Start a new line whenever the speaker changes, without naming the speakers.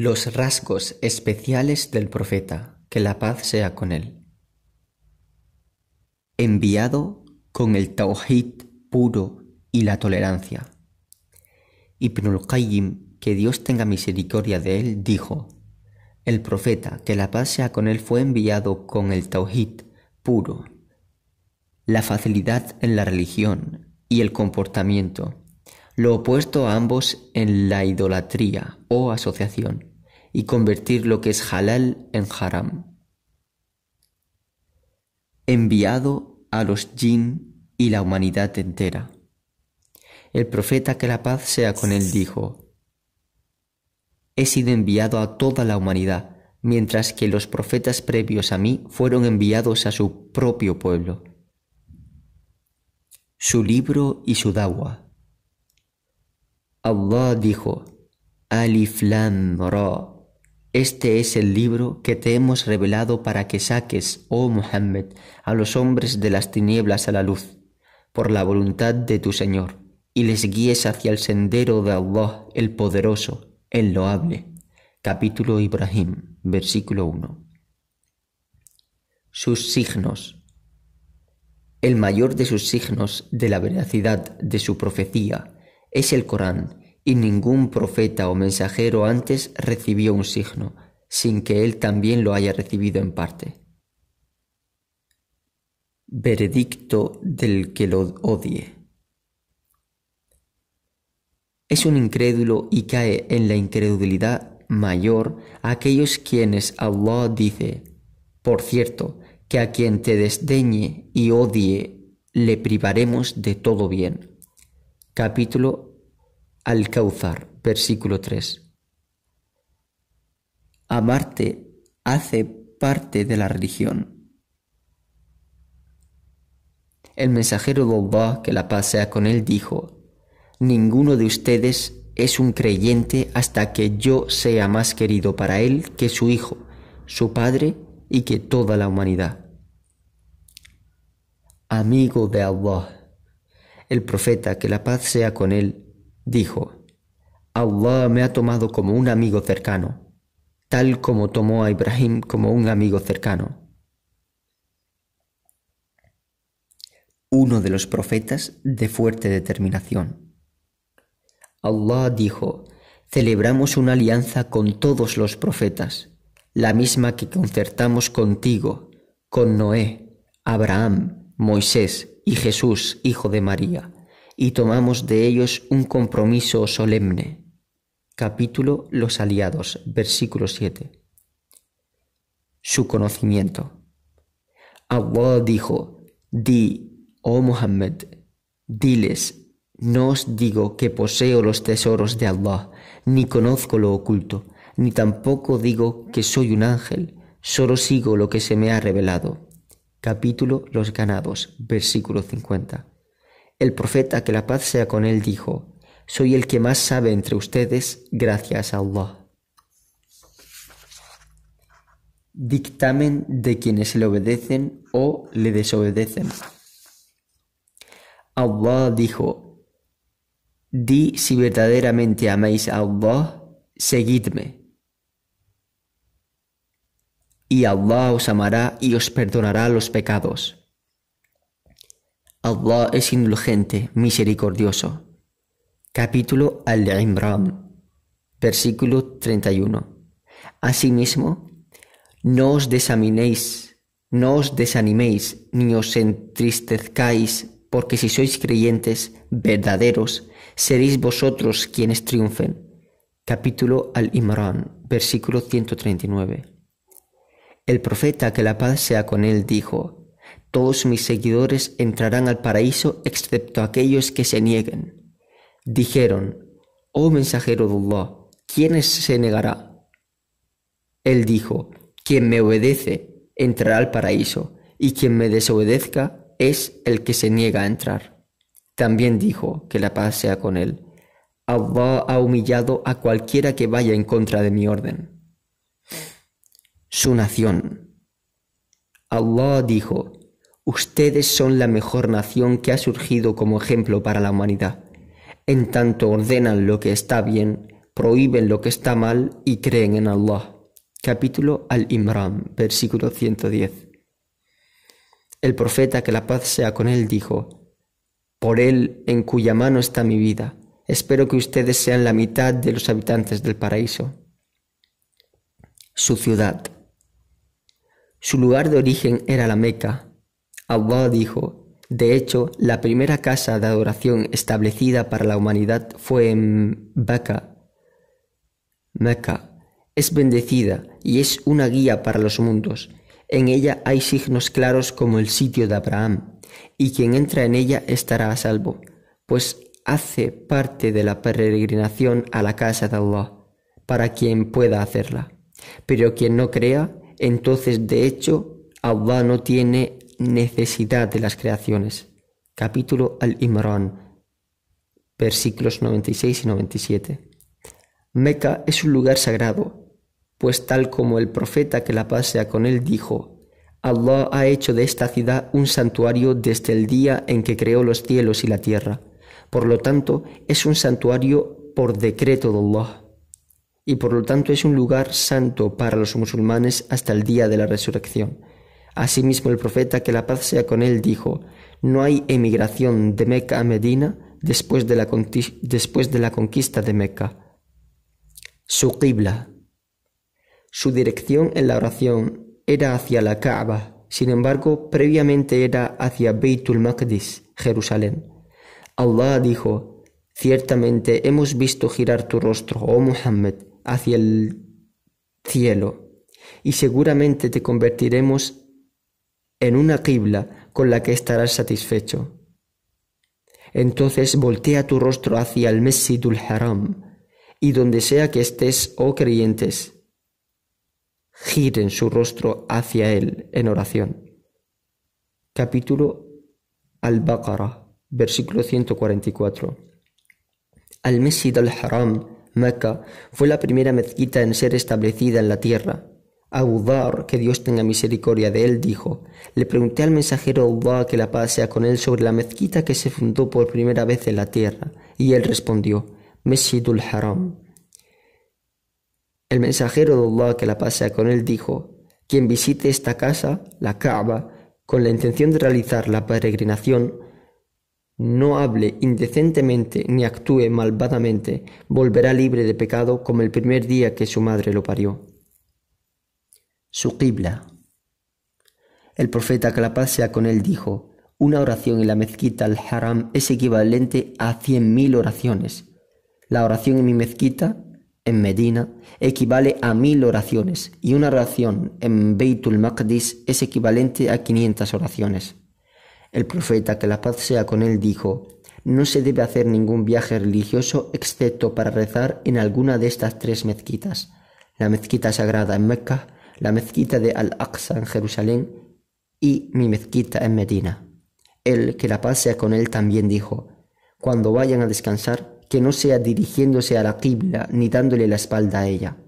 los rasgos especiales del profeta, que la paz sea con él. Enviado con el tawhid puro y la tolerancia. pnul Qayyim, que Dios tenga misericordia de él, dijo: El profeta, que la paz sea con él, fue enviado con el tawhid puro, la facilidad en la religión y el comportamiento, lo opuesto a ambos en la idolatría o asociación y convertir lo que es halal en haram. Enviado a los jinn y la humanidad entera. El profeta que la paz sea con él dijo, He sido enviado a toda la humanidad, mientras que los profetas previos a mí fueron enviados a su propio pueblo. Su libro y su dawa. Allah dijo, Alif Lam Ra. Este es el libro que te hemos revelado para que saques, oh Muhammad, a los hombres de las tinieblas a la luz, por la voluntad de tu Señor, y les guíes hacia el sendero de Allah, el poderoso, el loable. Capítulo Ibrahim, versículo 1. Sus signos. El mayor de sus signos de la veracidad de su profecía es el Corán, y ningún profeta o mensajero antes recibió un signo, sin que él también lo haya recibido en parte. Veredicto del que lo odie. Es un incrédulo y cae en la incredulidad mayor aquellos quienes Allah dice, por cierto, que a quien te desdeñe y odie le privaremos de todo bien. Capítulo al Cauzar, versículo 3. Amarte hace parte de la religión. El mensajero de Allah, que la paz sea con él, dijo, Ninguno de ustedes es un creyente hasta que yo sea más querido para él que su hijo, su padre y que toda la humanidad. Amigo de Allah, el profeta, que la paz sea con él, dijo, Allah me ha tomado como un amigo cercano, tal como tomó a Ibrahim como un amigo cercano. Uno de los profetas de fuerte determinación. Allah dijo, celebramos una alianza con todos los profetas, la misma que concertamos contigo, con Noé, Abraham, Moisés y Jesús, hijo de María y tomamos de ellos un compromiso solemne. Capítulo Los Aliados, versículo 7. Su conocimiento. Allah dijo, di, oh Muhammad, diles, no os digo que poseo los tesoros de Allah, ni conozco lo oculto, ni tampoco digo que soy un ángel, solo sigo lo que se me ha revelado. Capítulo Los Ganados, versículo 50. El profeta, que la paz sea con él, dijo, Soy el que más sabe entre ustedes, gracias a Allah. Dictamen de quienes le obedecen o le desobedecen. Allah dijo, Di si verdaderamente amáis a Allah, seguidme. Y Allah os amará y os perdonará los pecados. Allah es indulgente, misericordioso. Capítulo Al-Imran, versículo 31. Asimismo, no os desaminéis, no os desaniméis, ni os entristezcáis, porque si sois creyentes verdaderos, seréis vosotros quienes triunfen. Capítulo Al-Imran, versículo 139. El profeta, que la paz sea con él, dijo, todos mis seguidores entrarán al paraíso excepto aquellos que se nieguen. Dijeron, Oh mensajero de Allah, ¿quién se negará? Él dijo, Quien me obedece entrará al paraíso, y quien me desobedezca es el que se niega a entrar. También dijo, que la paz sea con él. Allah ha humillado a cualquiera que vaya en contra de mi orden. Su nación. Allah dijo, Ustedes son la mejor nación que ha surgido como ejemplo para la humanidad. En tanto ordenan lo que está bien, prohíben lo que está mal y creen en Allah. Capítulo Al-Imran, versículo 110. El profeta, que la paz sea con él, dijo, Por él en cuya mano está mi vida, espero que ustedes sean la mitad de los habitantes del paraíso. Su ciudad. Su lugar de origen era la Meca, Allah dijo, de hecho, la primera casa de adoración establecida para la humanidad fue en Mecca. Meca es bendecida y es una guía para los mundos. En ella hay signos claros como el sitio de Abraham, y quien entra en ella estará a salvo, pues hace parte de la peregrinación a la casa de Allah, para quien pueda hacerla. Pero quien no crea, entonces de hecho Allah no tiene necesidad de las creaciones. Capítulo Al-Imran, versículos 96 y 97. Meca es un lugar sagrado, pues tal como el profeta que la pasea con él dijo, Allah ha hecho de esta ciudad un santuario desde el día en que creó los cielos y la tierra. Por lo tanto, es un santuario por decreto de Allah. Y por lo tanto es un lugar santo para los musulmanes hasta el día de la resurrección. Asimismo el profeta, que la paz sea con él, dijo, no hay emigración de Meca a Medina después de la, después de la conquista de Meca. Su qibla, su dirección en la oración era hacia la Kaaba, sin embargo, previamente era hacia Beitul Maqdis, Jerusalén. Allah dijo, ciertamente hemos visto girar tu rostro, oh Muhammad, hacia el cielo, y seguramente te convertiremos en una quibla con la que estarás satisfecho. Entonces voltea tu rostro hacia el Mesidul Haram, y donde sea que estés, oh creyentes, giren su rostro hacia él en oración. Capítulo Al-Baqarah, versículo 144. al Mesidul haram Mecca, fue la primera mezquita en ser establecida en la tierra Audar, que Dios tenga misericordia de él, dijo, le pregunté al mensajero Allah que la pasea con él sobre la mezquita que se fundó por primera vez en la tierra, y él respondió, Meshidul Haram. El mensajero de Allah, que la pasea con él, dijo, quien visite esta casa, la Kaaba, con la intención de realizar la peregrinación, no hable indecentemente ni actúe malvadamente, volverá libre de pecado como el primer día que su madre lo parió su El profeta que la paz sea con él dijo, una oración en la mezquita al-Haram es equivalente a cien mil oraciones. La oración en mi mezquita, en Medina, equivale a mil oraciones y una oración en Beitul Maqdis es equivalente a quinientas oraciones. El profeta que la paz sea con él dijo, no se debe hacer ningún viaje religioso excepto para rezar en alguna de estas tres mezquitas, la mezquita sagrada en Mecca, la mezquita de Al-Aqsa en Jerusalén y mi mezquita en Medina. El que la pasea con él también dijo, cuando vayan a descansar, que no sea dirigiéndose a la Qibla ni dándole la espalda a ella.